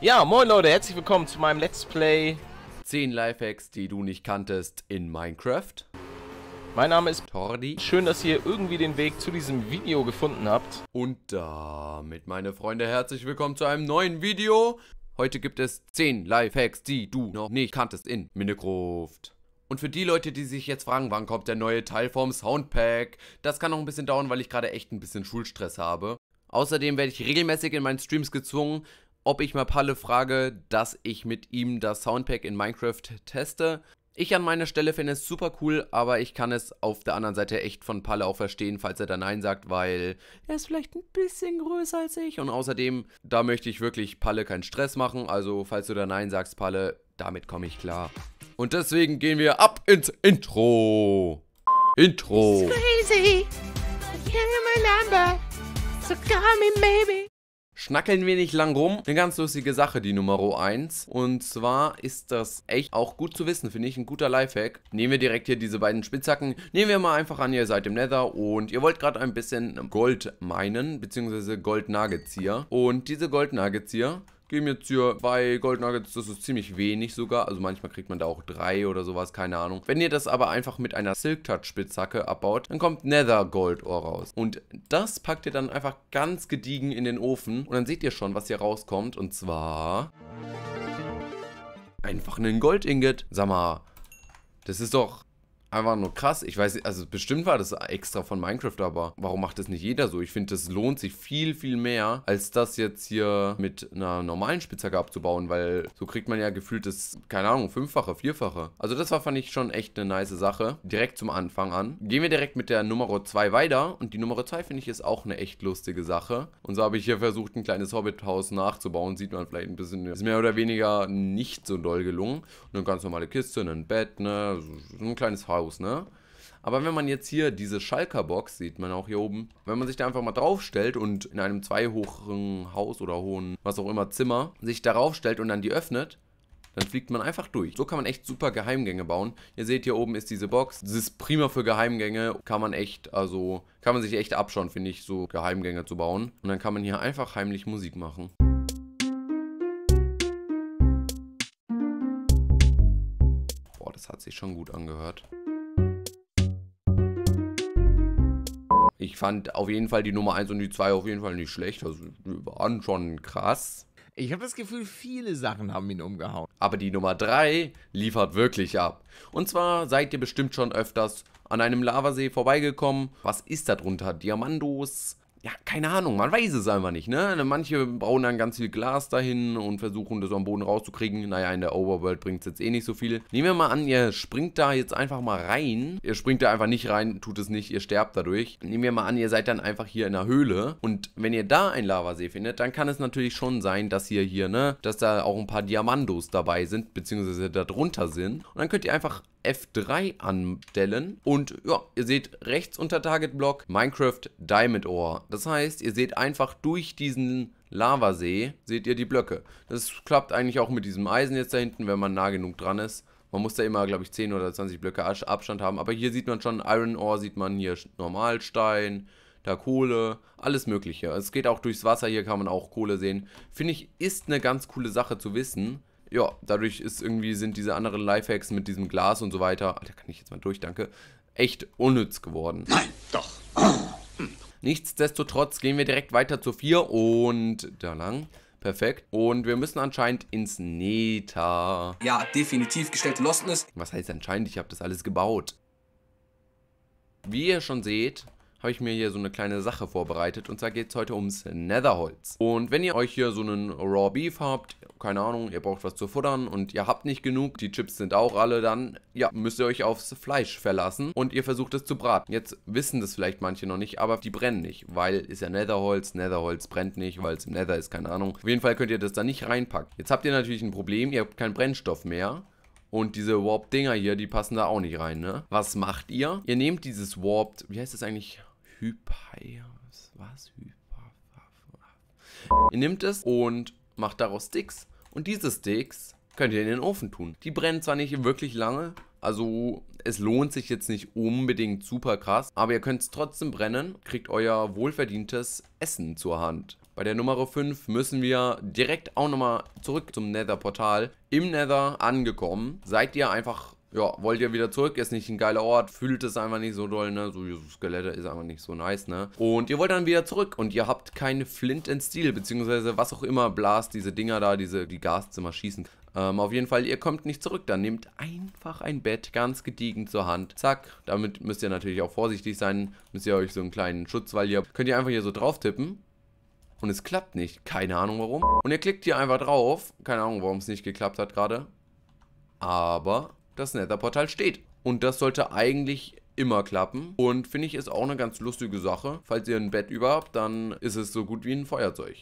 Ja, moin Leute, herzlich willkommen zu meinem Let's Play 10 Lifehacks, die du nicht kanntest in Minecraft. Mein Name ist Tordi. Schön, dass ihr irgendwie den Weg zu diesem Video gefunden habt. Und damit, meine Freunde, herzlich willkommen zu einem neuen Video. Heute gibt es 10 Lifehacks, die du noch nicht kanntest in Minecraft. Und für die Leute, die sich jetzt fragen, wann kommt der neue Teil vom Soundpack, das kann noch ein bisschen dauern, weil ich gerade echt ein bisschen Schulstress habe. Außerdem werde ich regelmäßig in meinen Streams gezwungen, ob ich mal Palle frage, dass ich mit ihm das Soundpack in Minecraft teste. Ich an meiner Stelle finde es super cool, aber ich kann es auf der anderen Seite echt von Palle auch verstehen, falls er da Nein sagt, weil er ist vielleicht ein bisschen größer als ich. Und außerdem, da möchte ich wirklich Palle keinen Stress machen. Also, falls du da Nein sagst, Palle, damit komme ich klar. Und deswegen gehen wir ab ins Intro. Intro. This is crazy. I can't get my number. So call me maybe. Schnackeln wir nicht lang rum. Eine ganz lustige Sache, die Nummer 1. Und zwar ist das echt auch gut zu wissen, finde ich. Ein guter Lifehack. Nehmen wir direkt hier diese beiden Spitzhacken. Nehmen wir mal einfach an, ihr seid im Nether und ihr wollt gerade ein bisschen Gold meinen, beziehungsweise Gold Und diese Gold geben jetzt hier zwei Goldnuggets, das ist ziemlich wenig sogar. Also manchmal kriegt man da auch drei oder sowas, keine Ahnung. Wenn ihr das aber einfach mit einer Silk Touch Spitzhacke abbaut, dann kommt Nether Gold Ohr raus. Und das packt ihr dann einfach ganz gediegen in den Ofen und dann seht ihr schon, was hier rauskommt. Und zwar... Einfach einen Gold-Ingot. Sag mal, das ist doch einfach nur krass. Ich weiß, also bestimmt war das extra von Minecraft, aber warum macht das nicht jeder so? Ich finde, das lohnt sich viel, viel mehr, als das jetzt hier mit einer normalen Spitzhacke abzubauen, weil so kriegt man ja gefühlt das, keine Ahnung, fünffache, vierfache. Also das war, fand ich, schon echt eine nice Sache. Direkt zum Anfang an. Gehen wir direkt mit der Nummer 2 weiter und die Nummer 2, finde ich, ist auch eine echt lustige Sache. Und so habe ich hier versucht, ein kleines Hobbit-Haus nachzubauen. Sieht man vielleicht ein bisschen, ist mehr oder weniger nicht so doll gelungen. Eine ganz normale Kiste, ein Bett, ne, so ein kleines Haus raus, ne? Aber wenn man jetzt hier diese Schalker-Box, sieht man auch hier oben, wenn man sich da einfach mal draufstellt und in einem zweihochen Haus oder hohen, was auch immer, Zimmer, sich darauf stellt und dann die öffnet, dann fliegt man einfach durch. So kann man echt super Geheimgänge bauen. Ihr seht, hier oben ist diese Box. Das ist prima für Geheimgänge. Kann man echt, also, kann man sich echt abschauen, finde ich, so Geheimgänge zu bauen. Und dann kann man hier einfach heimlich Musik machen. Boah, das hat sich schon gut angehört. ich fand auf jeden Fall die Nummer 1 und die 2 auf jeden Fall nicht schlecht. Also die waren schon krass. Ich habe das Gefühl, viele Sachen haben ihn umgehauen. Aber die Nummer 3 liefert wirklich ab. Und zwar seid ihr bestimmt schon öfters an einem Lavasee vorbeigekommen. Was ist da drunter? Diamandos, ja, keine Ahnung, man weiß es einfach nicht, ne? ne? Manche bauen dann ganz viel Glas dahin und versuchen das am Boden rauszukriegen. Naja, in der Overworld bringt es jetzt eh nicht so viel. Nehmen wir mal an, ihr springt da jetzt einfach mal rein. Ihr springt da einfach nicht rein, tut es nicht, ihr sterbt dadurch. Nehmen wir mal an, ihr seid dann einfach hier in der Höhle und wenn ihr da einen Lavasee findet, dann kann es natürlich schon sein, dass ihr hier, ne, dass da auch ein paar Diamandos dabei sind, beziehungsweise da drunter sind. Und dann könnt ihr einfach F3 andellen und ja, ihr seht rechts unter Target Block Minecraft Diamond Ore. Das heißt, ihr seht einfach durch diesen Lavasee, seht ihr die Blöcke. Das klappt eigentlich auch mit diesem Eisen jetzt da hinten, wenn man nah genug dran ist. Man muss da immer, glaube ich, 10 oder 20 Blöcke Abstand haben. Aber hier sieht man schon Iron Ore, sieht man hier Normalstein, da Kohle, alles mögliche. Es geht auch durchs Wasser, hier kann man auch Kohle sehen. Finde ich, ist eine ganz coole Sache zu wissen ja, dadurch ist irgendwie, sind diese anderen Lifehacks mit diesem Glas und so weiter, da kann ich jetzt mal durch, danke, echt unnütz geworden. Nein, doch. Nichtsdestotrotz gehen wir direkt weiter zur 4 und da lang. Perfekt. Und wir müssen anscheinend ins Neta. Ja, definitiv gestellte Lostness. Was heißt anscheinend? Ich habe das alles gebaut. Wie ihr schon seht, habe ich mir hier so eine kleine Sache vorbereitet. Und zwar geht es heute ums Netherholz. Und wenn ihr euch hier so einen Raw Beef habt, keine Ahnung, ihr braucht was zu futtern und ihr habt nicht genug, die Chips sind auch alle, dann ja, müsst ihr euch aufs Fleisch verlassen und ihr versucht es zu braten. Jetzt wissen das vielleicht manche noch nicht, aber die brennen nicht, weil ist ja Netherholz, Netherholz brennt nicht, weil es im Nether ist, keine Ahnung. Auf jeden Fall könnt ihr das da nicht reinpacken. Jetzt habt ihr natürlich ein Problem, ihr habt keinen Brennstoff mehr. Und diese Warp-Dinger hier, die passen da auch nicht rein, ne? Was macht ihr? Ihr nehmt dieses Warped, wie heißt das eigentlich? Hyper. Was? Hyper. Ihr nehmt es und macht daraus Sticks. Und diese Sticks könnt ihr in den Ofen tun. Die brennen zwar nicht wirklich lange, also es lohnt sich jetzt nicht unbedingt super krass, aber ihr könnt es trotzdem brennen, kriegt euer wohlverdientes Essen zur Hand. Bei der Nummer 5 müssen wir direkt auch nochmal zurück zum Nether-Portal. Im Nether angekommen, seid ihr einfach ja, wollt ihr wieder zurück, ist nicht ein geiler Ort, fühlt es einfach nicht so doll, ne? So, Skelette ist einfach nicht so nice, ne? Und ihr wollt dann wieder zurück und ihr habt keine Flint and Steel, beziehungsweise was auch immer, Blast, diese Dinger da, diese, die Gaszimmer schießen. Ähm, auf jeden Fall, ihr kommt nicht zurück, dann nehmt einfach ein Bett ganz gediegen zur Hand. Zack, damit müsst ihr natürlich auch vorsichtig sein, müsst ihr euch so einen kleinen Schutz, weil ihr könnt ihr einfach hier so drauf tippen und es klappt nicht. Keine Ahnung warum. Und ihr klickt hier einfach drauf. Keine Ahnung, warum es nicht geklappt hat gerade. Aber das Nether-Portal steht. Und das sollte eigentlich immer klappen. Und finde ich ist auch eine ganz lustige Sache. Falls ihr ein Bett überhaupt, habt, dann ist es so gut wie ein Feuerzeug.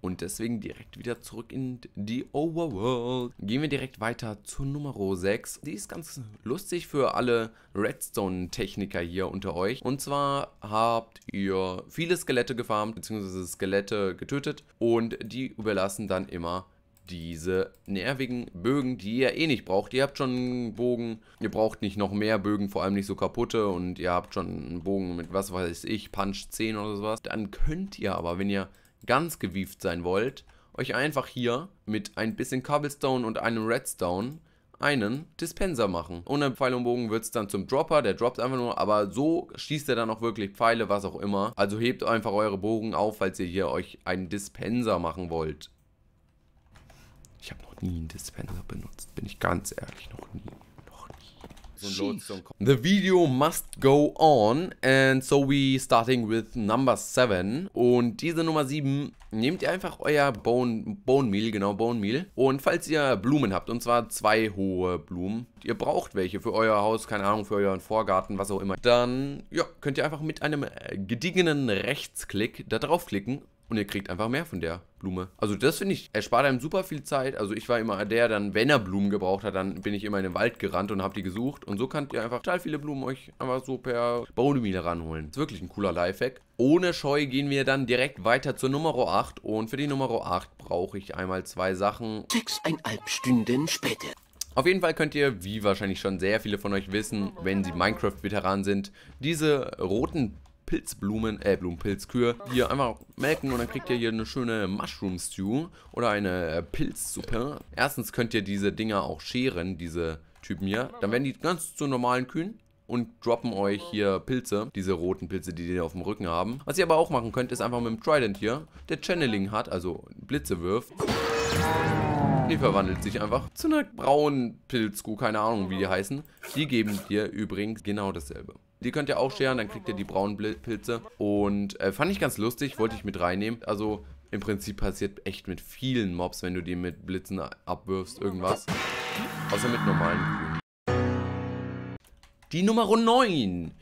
Und deswegen direkt wieder zurück in die Overworld. Gehen wir direkt weiter zur Nummer 6. Die ist ganz lustig für alle Redstone-Techniker hier unter euch. Und zwar habt ihr viele Skelette gefarmt, beziehungsweise Skelette getötet. Und die überlassen dann immer diese nervigen Bögen, die ihr eh nicht braucht. Ihr habt schon einen Bogen, ihr braucht nicht noch mehr Bögen, vor allem nicht so kaputte und ihr habt schon einen Bogen mit was weiß ich, Punch 10 oder sowas. Dann könnt ihr aber, wenn ihr ganz gewieft sein wollt, euch einfach hier mit ein bisschen Cobblestone und einem Redstone einen Dispenser machen. Ohne Pfeil und Bogen wird es dann zum Dropper, der droppt einfach nur, aber so schießt er dann auch wirklich Pfeile, was auch immer. Also hebt einfach eure Bogen auf, falls ihr hier euch einen Dispenser machen wollt noch nie einen Dispenser benutzt. Bin ich ganz ehrlich, noch nie. Noch nie. So The video must go on and so we starting with number 7 und diese Nummer 7 nehmt ihr einfach euer Bone, Bone Meal, genau Bone Meal und falls ihr Blumen habt und zwar zwei hohe Blumen, ihr braucht welche für euer Haus, keine Ahnung, für euren Vorgarten, was auch immer, dann ja, könnt ihr einfach mit einem äh, gediegenen Rechtsklick da draufklicken und ihr kriegt einfach mehr von der Blume. Also das finde ich, erspart einem super viel Zeit. Also ich war immer der dann, wenn er Blumen gebraucht hat, dann bin ich immer in den Wald gerannt und habe die gesucht. Und so könnt ihr einfach total viele Blumen euch einfach so per Baunemile ranholen. Ist wirklich ein cooler Lifehack. Ohne Scheu gehen wir dann direkt weiter zur Nummer 8. Und für die Nummer 8 brauche ich einmal zwei Sachen. Sechseinhalb Stunden später. Auf jeden Fall könnt ihr, wie wahrscheinlich schon sehr viele von euch wissen, wenn sie Minecraft-Veteran sind, diese roten Pilzblumen, äh, Blumenpilzkühe, die ihr einfach melken und dann kriegt ihr hier eine schöne Mushroom Stew oder eine äh, Pilzsuppe. Erstens könnt ihr diese Dinger auch scheren, diese Typen hier. Dann werden die ganz zu normalen Kühen und droppen euch hier Pilze, diese roten Pilze, die die auf dem Rücken haben. Was ihr aber auch machen könnt, ist einfach mit dem Trident hier, der Channeling hat, also Blitze wirft. Die verwandelt sich einfach zu einer braunen Pilzkuh, keine Ahnung wie die heißen. Die geben dir übrigens genau dasselbe. Die könnt ihr auch scheren, dann kriegt ihr die braunen Pilze. Und äh, fand ich ganz lustig, wollte ich mit reinnehmen. Also im Prinzip passiert echt mit vielen Mobs, wenn du die mit Blitzen abwirfst, irgendwas. Außer mit normalen Grünen. Die Nummer 9.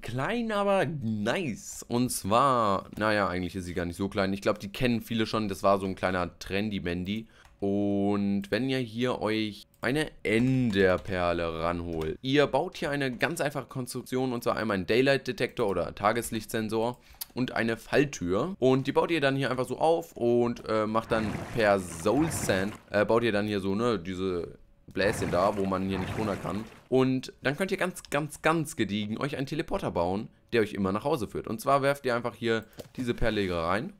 Klein, aber nice. Und zwar, naja, eigentlich ist sie gar nicht so klein. Ich glaube, die kennen viele schon. Das war so ein kleiner trendy bandy Und wenn ihr hier euch eine Enderperle ranholt. Ihr baut hier eine ganz einfache Konstruktion und zwar einmal einen Daylight Detektor oder Tageslichtsensor und eine Falltür. Und die baut ihr dann hier einfach so auf und äh, macht dann per Soul Sand, äh, baut ihr dann hier so, ne, diese Bläschen da, wo man hier nicht runter kann. Und dann könnt ihr ganz, ganz, ganz gediegen euch einen Teleporter bauen, der euch immer nach Hause führt. Und zwar werft ihr einfach hier diese Perle rein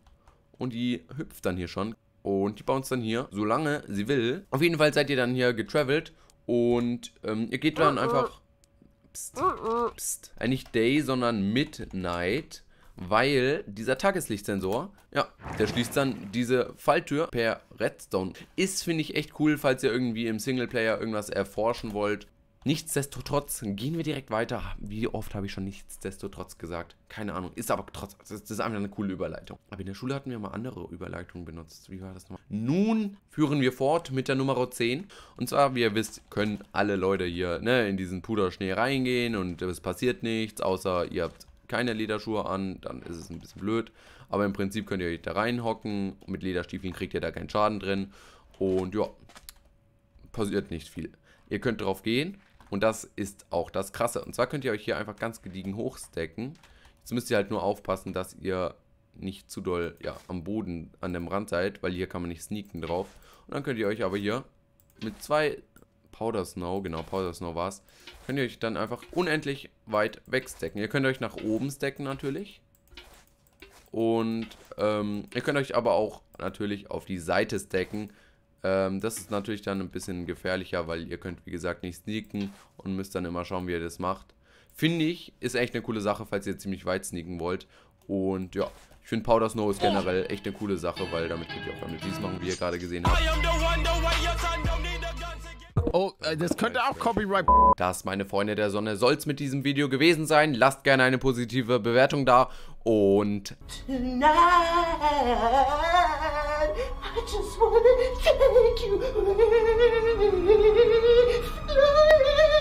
und die hüpft dann hier schon. Und die bounce dann hier, solange sie will. Auf jeden Fall seid ihr dann hier getravelt und ähm, ihr geht dann einfach... Pst, pst. Äh, nicht Day, sondern Midnight weil dieser Tageslichtsensor, ja, der schließt dann diese Falltür per Redstone. Ist, finde ich, echt cool, falls ihr irgendwie im Singleplayer irgendwas erforschen wollt Nichtsdestotrotz gehen wir direkt weiter. Wie oft habe ich schon nichtsdestotrotz gesagt? Keine Ahnung. Ist aber trotz. Das ist einfach eine coole Überleitung. Aber in der Schule hatten wir mal andere Überleitungen benutzt. Wie war das nochmal? Nun führen wir fort mit der Nummer 10. Und zwar, wie ihr wisst, können alle Leute hier ne, in diesen Puderschnee reingehen und es passiert nichts, außer ihr habt keine Lederschuhe an, dann ist es ein bisschen blöd. Aber im Prinzip könnt ihr euch da reinhocken. Mit Lederstiefeln kriegt ihr da keinen Schaden drin. Und ja, passiert nicht viel. Ihr könnt drauf gehen, und das ist auch das Krasse. Und zwar könnt ihr euch hier einfach ganz gediegen hochstacken. Jetzt müsst ihr halt nur aufpassen, dass ihr nicht zu doll ja, am Boden, an dem Rand seid, weil hier kann man nicht sneaken drauf. Und dann könnt ihr euch aber hier mit zwei Powder Snow, genau, Powder Snow war's, könnt ihr euch dann einfach unendlich weit wegstecken. Ihr könnt euch nach oben stecken natürlich. Und ähm, ihr könnt euch aber auch natürlich auf die Seite stecken, ähm, das ist natürlich dann ein bisschen gefährlicher, weil ihr könnt, wie gesagt, nicht sneaken und müsst dann immer schauen, wie ihr das macht. Finde ich, ist echt eine coole Sache, falls ihr ziemlich weit sneaken wollt. Und ja, ich finde Powder Snow ist generell echt eine coole Sache, weil damit könnt ihr auch damit dies machen, wie ihr gerade gesehen habt. Oh, äh, das könnte auch Copyright. Das, meine Freunde der Sonne, soll es mit diesem Video gewesen sein. Lasst gerne eine positive Bewertung da und... Tonight. God, I just want to thank you.